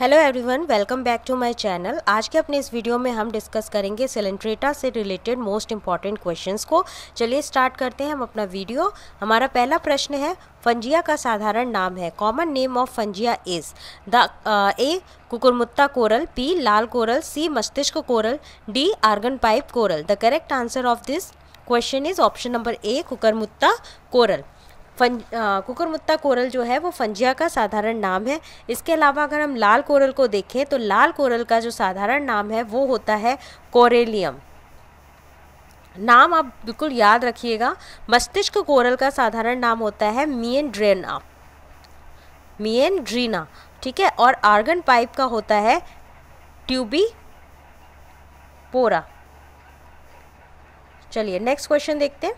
Hello everyone welcome back to my channel आज के अपने इस वीडियो में हम डिस्कस करेंगे सिलेंट्रेटा से रिलेटेड मोस्ट इंपॉर्टेंट क्वेश्चंस को चलिए स्टार्ट करते हैं हम अपना वीडियो हमारा पहला प्रश्न है फंजिया का साधारण नाम है common name of fungia is the A कुकुरमुत्ता कोरल पी लाल कोरल सी मस्तिष्क coral D organ pipe coral the correct answer of this question is option number A कुकरमुत्ता कोरल फन कुकुरमुत्ता कोरल जो है वो फंजिया का साधारण नाम है इसके अलावा अगर हम लाल कोरल को देखें तो लाल कोरल का जो साधारण नाम है वो होता है कोरेलियम नाम आप बिल्कुल याद रखिएगा मस्तिष्क कोरल का साधारण नाम होता है मियन ड्रेना मियन ड्रीना ठीक है और आर्गन पाइप का होता है ट्यूबी पोरा चलिए नेक्स्ट क्वेश्चन देखते हैं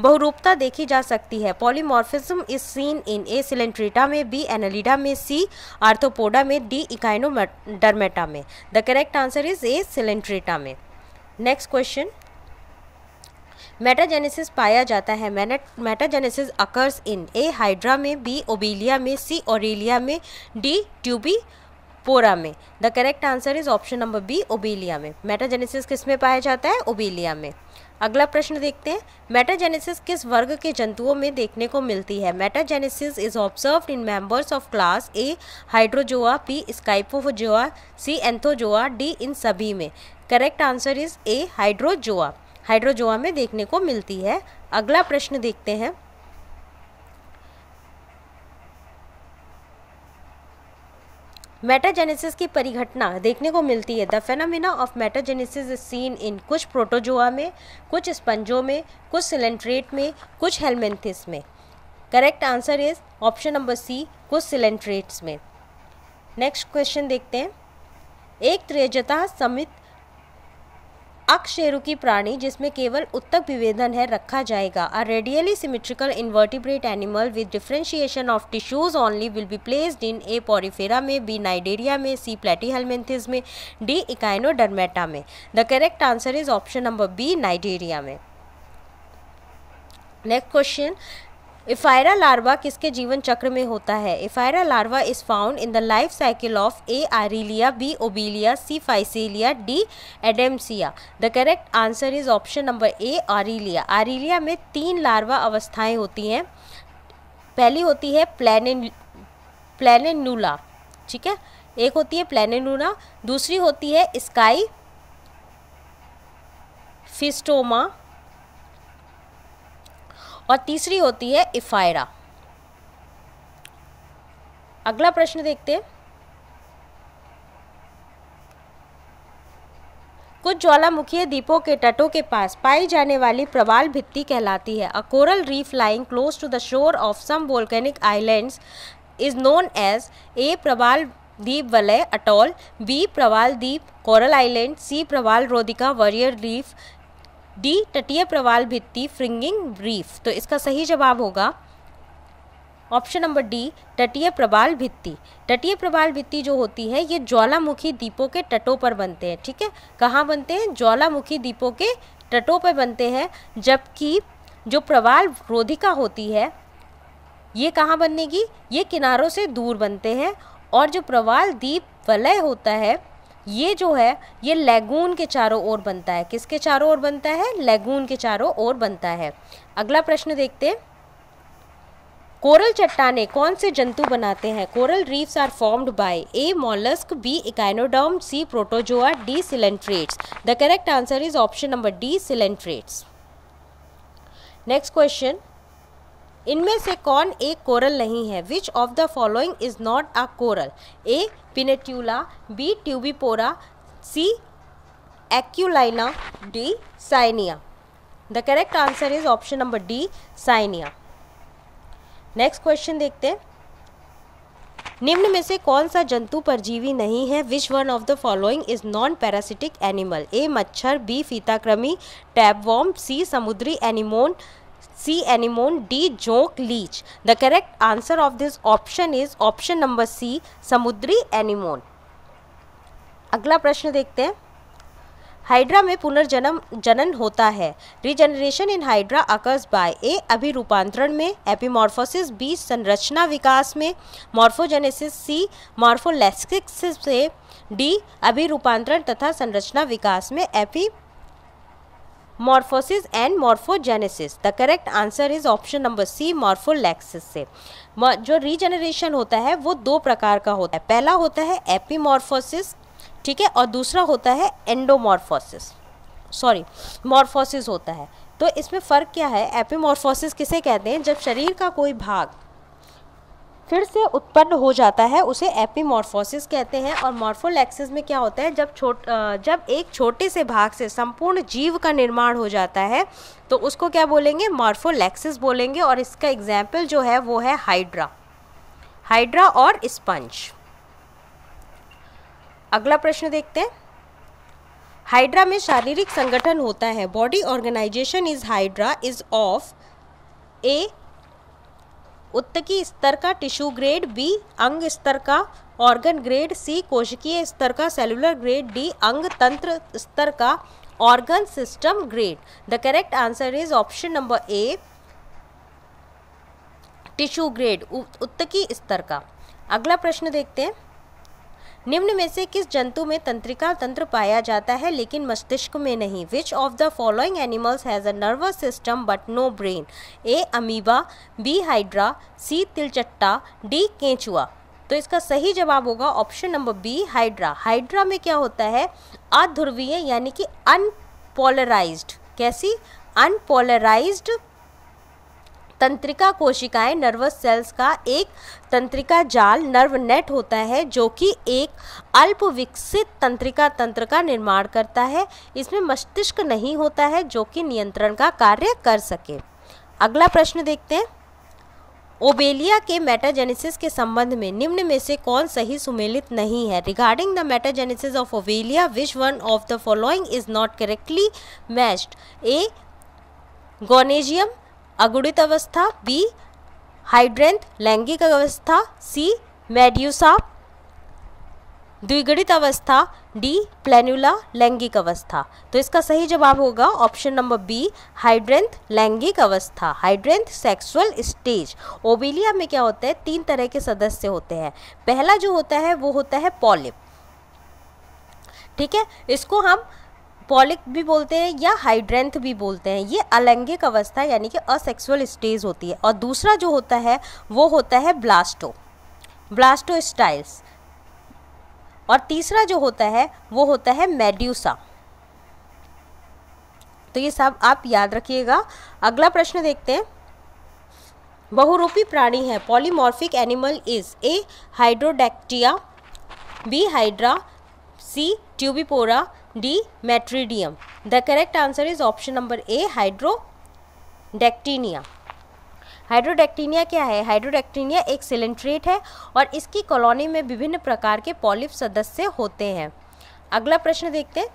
बहुरूपता देखी जा सकती है polymorphism is seen in A coelenterata में बी एनालिडा में सी आर्थोपोडा में डी डरमेटा में the correct answer is A coelenterata में नेक्स्ट क्वेश्चन मेटाजेनेसिस पाया जाता है metagenesis occurs in A hydra में बी ओबेलिया में सी ओरेलिया में डी ट्यूबी पोरा में the correct answer is option number B obelia में मेटाजेनेसिस किस में पाया जाता है ओबेलिया में अगला प्रश्न देखते हैं मेटाजेनेसिस किस वर्ग के जंतुओं में देखने को मिलती है metagenesis is observe in members of class A hydrozoa B scyphozoa C anthozoa D इन सभी में correct answer is A hydrozoa hydrozoa में देखने को मिलती है अगला प्रश्न देखते हैं मेटाजेनेसिस की परिघटना देखने को मिलती है the phenomena of metagenesis is seen in कुछ प्रोटोजोआ में कुछ स्पंजों में कुछ सिलेंट्रेट में कुछ हेलमेंथिस में correct answer is option number C कुछ सिलेंट्रेट्स में नेक्स्ट क्वेश्चन देखते हैं एक त्रेजता समित अक्षेरुकी प्राणी जिसमें केवल उत्तक विभेदन है रखा जाएगा a radially symmetrical invertebrate animal with differentiation of tissues only will be placed in A porifera में बी नाइडेरिया में सी प्लेटीहेलमेंथिस में डी इकाइनोडर्मेटा में the correct answer is option number B cnidaria में नेक्स्ट क्वेश्चन इफायरा लार्वा किसके जीवन चक्र में होता है ephyra larva is found in the life cycle of A aurelia B obelia C physalia D adamsia the correct answer is option number A aurelia aurelia में तीन larva अवस्थाएं होती हैं पहली होती है प्लेन प्लेनुला ठीक है एक होती है प्लेनुला दूसरी होती है स्काई फिस्टोमा और तीसरी होती है इफ़ायरा अगला प्रश्न देखते हैं कुछ ज्वालामुखीय दीपों के तटों के पास पाई जाने वाली प्रवाल भित्ति कहलाती है a coral reef lying close to the shore of some volcanic islands is known as a प्रवाल द्वीप वलय अटोल बी प्रवाल द्वीप कोरल आइलैंड सी प्रवाल रोदिका वॉरियर रीफ डी तटीय प्रवाल भित्ति फ्रिंगिंग रीफ तो इसका सही जवाब होगा ऑप्शन नंबर डी तटीय प्रवाल भित्ति तटीय प्रवाल भित्ति जो होती है ये ज्वालामुखी दीपों के तटों पर बनते हैं ठीक है कहाँ बनते हैं ज्वालामुखी दीपों के तटों पर बनते हैं जबकि जो प्रवाल रोधिका होती है ये कहाँ बनेगी ये किनारों से दूर बनते हैं और जो प्रवाल दीप वलय होता है ये जो है ये लैगून के चारों ओर बनता है किसके चारों ओर बनता है लैगून के चारों ओर बनता है अगला प्रश्न देखते हैं कोरल चट्टाने कौन से जंतु बनाते हैं coral reefs are formed by A mollusc B echinoderm C protozoa D coelenterates the correct answer is option number D coelenterates next question इनमें से कौन एक कोरल नहीं है which of the following is not a coral A pennatula B tubipora C aculina D cyanea the correct answer is option number D cyanea next question देखते हैं निम्न में से कौन सा जंतु परजीवी नहीं है which one of the following is non parasitic animal A मच्छर बी फीताक्रमी टैबवॉम सी समुद्री एनिमोन सी एनिमोन डी जोंक leech the correct answer of this option is option number C समुद्री एनिमोन अगला प्रश्न देखते हैं हाइड्रा में पुनर्जन्म जनन होता है regeneration in hydra occurs by A अभिरूपांतरण में एपिमॉर्फोसिस बी संरचना विकास में मॉर्फोजेनेसिस सी मॉर्फोलेस्किक्स से डी अभिरूपांतरण तथा संरचना विकास में epimorphosis and morphogenesis the correct answer is option number C morphallaxis से जो रीजनरेशन होता है वो दो प्रकार का होता है पहला होता है एपीमॉर्फोसिस ठीक है और दूसरा होता है एंडोमॉर्फोसिस सॉरी मॉर्फोसिस होता है तो इसमें फ़र्क क्या है एपीमॉर्फोसिस किसे कहते हैं जब शरीर का कोई भाग फिर से उत्पन्न हो जाता है उसे एपिमॉर्फोसिस कहते हैं और मॉर्फोलैक्सिस में क्या होता है जब छोट जब एक छोटे से भाग से संपूर्ण जीव का निर्माण हो जाता है तो उसको क्या बोलेंगे मॉर्फोलैक्सिस बोलेंगे और इसका एग्जाम्पल जो है वो है हाइड्रा हाइड्रा और स्पंज अगला प्रश्न देखते हैं हाइड्रा में शारीरिक संगठन होता है body organization is hydra is of A उत्तकी स्तर का टिश्यू ग्रेड बी अंग स्तर का ऑर्गन ग्रेड सी कोशिकीय स्तर का सेलुलर ग्रेड डी अंग तंत्र स्तर का organ system grade the correct answer is option number A tissue grade उत्तकी स्तर का अगला प्रश्न देखते हैं निम्न में से किस जंतु में तंत्रिका तंत्र पाया जाता है लेकिन मस्तिष्क में नहीं which of the following animals has a nervous system but no brain A amoeba B hydra C तिलचट्टा डी केंचुआ तो इसका सही जवाब होगा option number B hydra hydra में क्या होता है अध्रुवीय यानी कि अनपोलराइज्ड कैसी अनपोलराइज्ड तंत्रिका कोशिकाएं नर्वस सेल्स का एक तंत्रिका जाल नर्व नेट होता है जो कि एक अल्प विकसित तंत्रिका तंत्र का निर्माण करता है इसमें मस्तिष्क नहीं होता है जो कि नियंत्रण का कार्य कर सके अगला प्रश्न देखते हैं ओबेलिया के मेटाजेनेसिस के संबंध में निम्न में से कौन सही सुमेलित नहीं है regarding the metagenesis of obelia which one of the following is not correctly matched A gonangium अगुणित अवस्था बी हाइड्रेंथ लैंगिक अवस्था सी मेड्यूसा द्विगणित अवस्था डी प्लेनुला लैंगिक अवस्था तो इसका सही जवाब होगा ऑप्शन नंबर बी हाइड्रेंथ लैंगिक अवस्था हाइड्रेंथ सेक्सुअल स्टेज ओबिलिया में क्या होता है तीन तरह के सदस्य होते हैं पहला जो होता है वो होता है पॉलिप ठीक है इसको हम पॉलिक भी बोलते हैं या हाइड्रेंथ भी बोलते हैं ये अलैंगिक अवस्था यानी कि असेक्सुअल स्टेज होती है और दूसरा जो होता है वो होता है ब्लास्टो ब्लास्टो स्टाइल्स और तीसरा जो होता है वो होता है मेड्यूसा तो ये सब आप याद रखिएगा अगला प्रश्न देखते हैं बहुरूपी प्राणी है polymorphic animal is A hydractinia B hydra C. Tubipora D. Metridium The correct answer is option number A. Hydrodactynia hydractinia क्या है हाइड्रोडेक्टीनिया एक सिलेंट्रेट है और इसकी कॉलोनी में विभिन्न प्रकार के पॉलिप सदस्य होते हैं अगला प्रश्न देखते हैं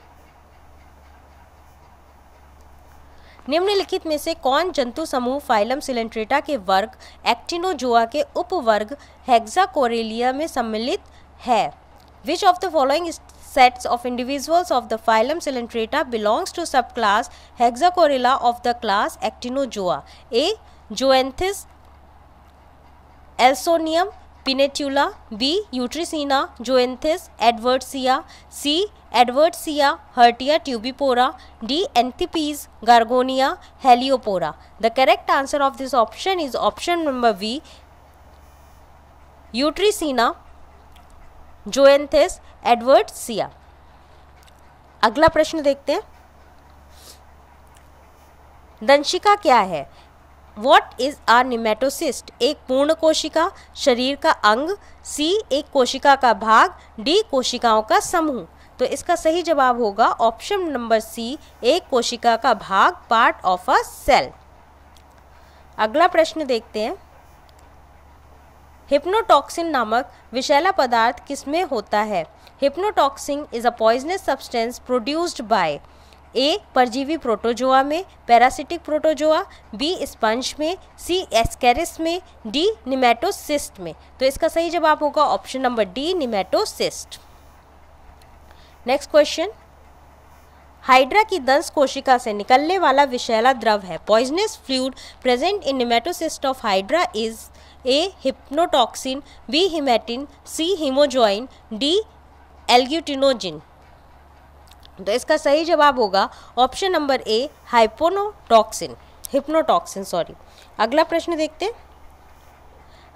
निम्नलिखित में से कौन जंतु समूह फाइलम सिलेंट्रेटा के वर्ग एक्टिनोजोआ के उपवर्ग हेक्सा कोरेलिया में सम्मिलित है which of the following sets of individuals of the phylum Cylindrata belongs to subclass Hexacorilla of the class Actinozoa. A. Zoanthus Elsonium Pinetula B. Utricina Zoanthus Adversia C. Adversia Hertia tubipora D. Anthipes Gargonia Heliopora. The correct answer of this option is option number V. Utricina Zoanthus edwardsia अगला प्रश्न देखते हैं दंशिका क्या है what is uh nematocyst एक पूर्ण कोशिका शरीर का अंग सी एक कोशिका का भाग डी कोशिकाओं का समूह तो इसका सही जवाब होगा ऑप्शन नंबर सी एक कोशिका का भाग पार्ट ऑफ अ सेल अगला प्रश्न देखते हैं हिप्नोटॉक्सिन नामक विषैला पदार्थ किसमें होता है hypnotoxin is a poisonous substance produced by A परजीवी प्रोटोजोआ में पैरासिटिक प्रोटोजोआ बी स्पंज में सी एस्केरिस में डी निमेटोसिस्ट में तो इसका सही जवाब होगा option number D nematocyst next question hydra की दंश कोशिका से निकलने वाला विषैला द्रव है poisonous fluid present in nematocyst of hydra is A hypnotoxin B haematin C haemozoin D agglutinogen तो इसका सही जवाब होगा ऑप्शन नंबर ए हाइपोनोटॉक्सिन हिप्नोटॉक्सिन सॉरी अगला प्रश्न देखते हैं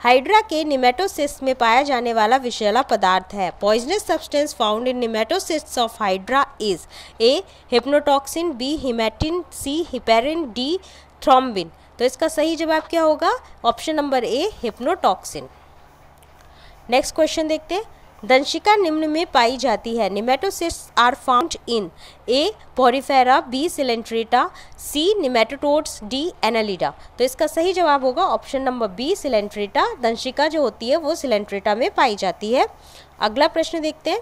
हाइड्रा के निमेटोसिस्ट में पाया जाने वाला विषैला पदार्थ है poisonous substance found in nematocyst of hydra is A hypnotoxin B haematin C heparin D thrombin तो इसका सही जवाब क्या होगा option number A hypnotoxin next question देखते हैं दंशिका निम्न में पाई जाती है nematocyst are found in A Porifera B Coelenterata C nematodes D Annelida तो इसका सही जवाब होगा ऑप्शन नंबर बी सिलेंट्रेटा दंशिका जो होती है वो सिलेंट्रेटा में पाई जाती है अगला प्रश्न देखते हैं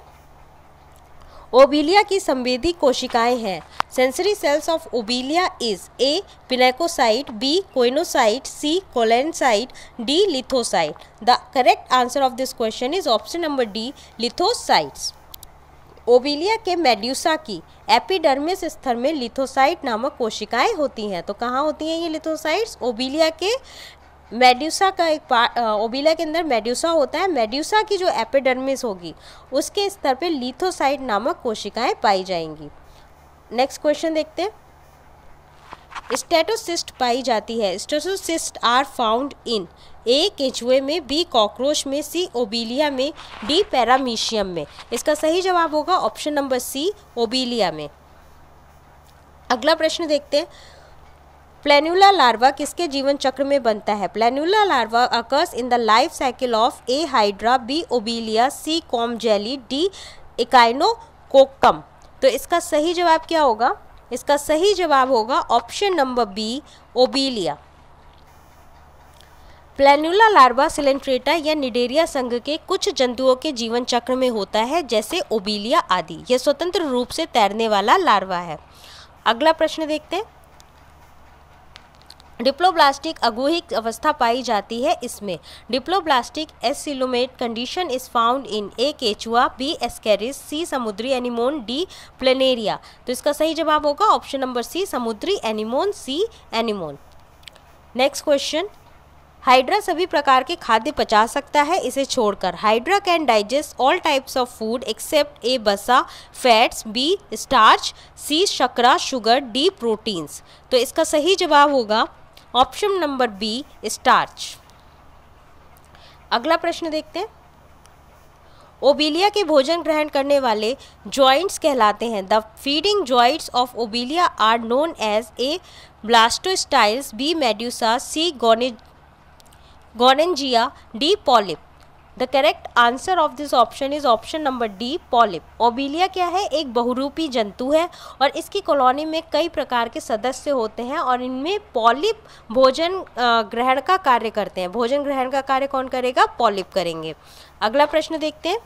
ओबिलिया की संवेदी कोशिकाएं हैं sensory cells of Obelia is A pinacocyte B choanocyte C collencyte D lithocyte the correct answer of this question is option number D lithocytes Obelia के मेड्यूसा की एपिडर्मिस स्तर में लिथोसाइट नामक कोशिकाएं होती हैं तो कहाँ होती हैं ये लिथोसाइट्स ओबिलिया के मेड्यूसा का एक पार्ट ओबिला के अंदर मेड्यूसा होता है मेड्यूसा की जो एपिडर्मिस होगी उसके स्तर पे लिथोसाइट नामक कोशिकाएं पाई जाएंगी नेक्स्ट क्वेश्चन देखते हैं स्टेटोसिस्ट पाई जाती है statocyst are found in A केचुए में बी कॉकरोच में सी ओबिलिया में डी पैरामीशियम में इसका सही जवाब होगा ऑप्शन नंबर सी ओबिलिया में अगला प्रश्न देखते हैं प्लेन्यूला लार्वा किसके जीवन चक्र में बनता है planula larva occurs in the life cycle of A Hydra B Obelia C comb jelly D कोकम तो इसका सही जवाब क्या होगा इसका सही जवाब होगा option number B Obelia planula larva Coelenterata या निडेरिया संघ के कुछ जंतुओं के जीवन चक्र में होता है जैसे ओबीलिया आदि यह स्वतंत्र रूप से तैरने वाला लार्वा है अगला प्रश्न देखते हैं डिप्लोब्लास्टिक अगूहिक अवस्था पाई जाती है इसमें diploblastic acoelomate condition is found in A केचुआ बी एस्केरिस सी समुद्री एनिमोन डी प्लेनेरिया तो इसका सही जवाब होगा ऑप्शन नंबर सी समुद्री एनिमोन सी एनिमोन नेक्स्ट क्वेश्चन हाइड्रा सभी प्रकार के खाद्य पचा सकता है इसे छोड़कर Hydra can digest all types of food except A बसा फैट्स बी स्टार्च सी शकरा शुगर डी प्रोटीन्स तो इसका सही जवाब होगा ऑप्शन नंबर बी स्टार्च अगला प्रश्न देखते हैं ओबिलिया के भोजन ग्रहण करने वाले जॉइंट्स कहलाते हैं the feeding joints of Obelia are known as A blastostyles B medusa C गोने D polyp the correct answer of this option is option number D polyp Obelia क्या है एक बहुरूपी जंतु है और इसकी कॉलोनी में कई प्रकार के सदस्य होते हैं और इनमें पॉलिप भोजन ग्रहण का कार्य करते हैं भोजन ग्रहण का कार्य कौन करेगा पॉलिप करेंगे अगला प्रश्न देखते हैं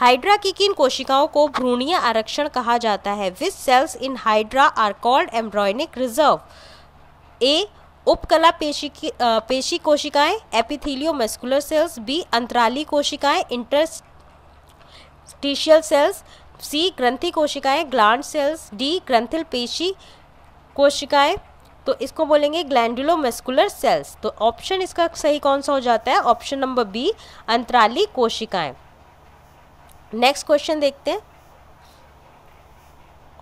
हाइड्रा की किन कोशिकाओं को भ्रूणीय आरक्षण कहा जाता है which cells in Hydra are called embryonic reserve A उपकला पेशी की पेशी कोशिकाएं एपिथेलियो मस्कुलर सेल्स बी अंतराली कोशिकाएं इंटरस्टिशियल सेल्स सी ग्रंथि कोशिकाएं ग्लैंड सेल्स डी ग्रंथिल पेशी कोशिकाएं तो इसको बोलेंगे ग्लैंडुलो मस्कुलर सेल्स तो ऑप्शन इसका सही कौन सा हो जाता है ऑप्शन नंबर बी अंतराली कोशिकाएं नेक्स्ट क्वेश्चन देखते हैं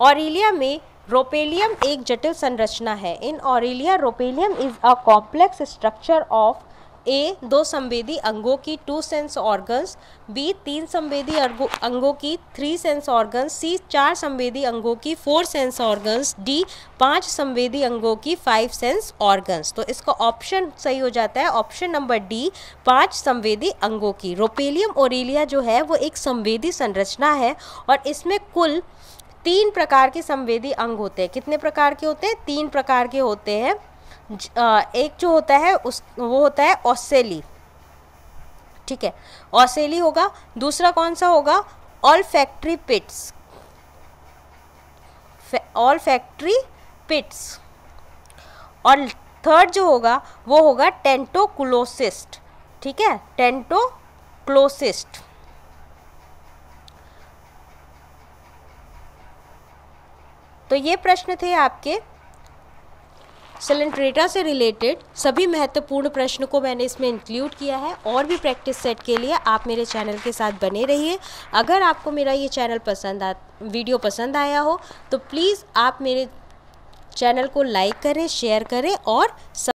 ऑरिलिया में रोपेलियम एक जटिल संरचना है in Aurelia rhopalium is a complex structure of A दो संवेदी अंगों की टू सेंस ऑर्गन्स बी तीन संवेदी अंगों की थ्री सेंस ऑर्गन्स सी चार संवेदी अंगों की फोर सेंस ऑर्गन्स डी पांच संवेदी अंगों की फाइव सेंस ऑर्गन्स तो इसका ऑप्शन सही हो जाता है ऑप्शन नंबर डी पांच संवेदी अंगों की रोपेलियम ओरेलिया जो है वो एक संवेदी संरचना है और इसमें कुल तीन प्रकार के संवेदी अंग होते हैं कितने प्रकार के होते हैं तीन प्रकार के होते हैं एक जो होता है उस वो होता है ऑसेली ठीक है ऑसेली होगा दूसरा कौन सा होगा olfactory pits olfactory pits और थर्ड जो होगा वो होगा टेंटोक्लोसिस्ट ठीक है टेंटोक्लोसिस्ट तो ये प्रश्न थे आपके सिलेंट्रेटा से रिलेटेड सभी महत्वपूर्ण प्रश्न को मैंने इसमें इंक्लूड किया है और भी प्रैक्टिस सेट के लिए आप मेरे चैनल के साथ बने रहिए अगर आपको मेरा ये चैनल पसंद आ वीडियो पसंद आया हो तो प्लीज़ आप मेरे चैनल को लाइक करें शेयर करें और सब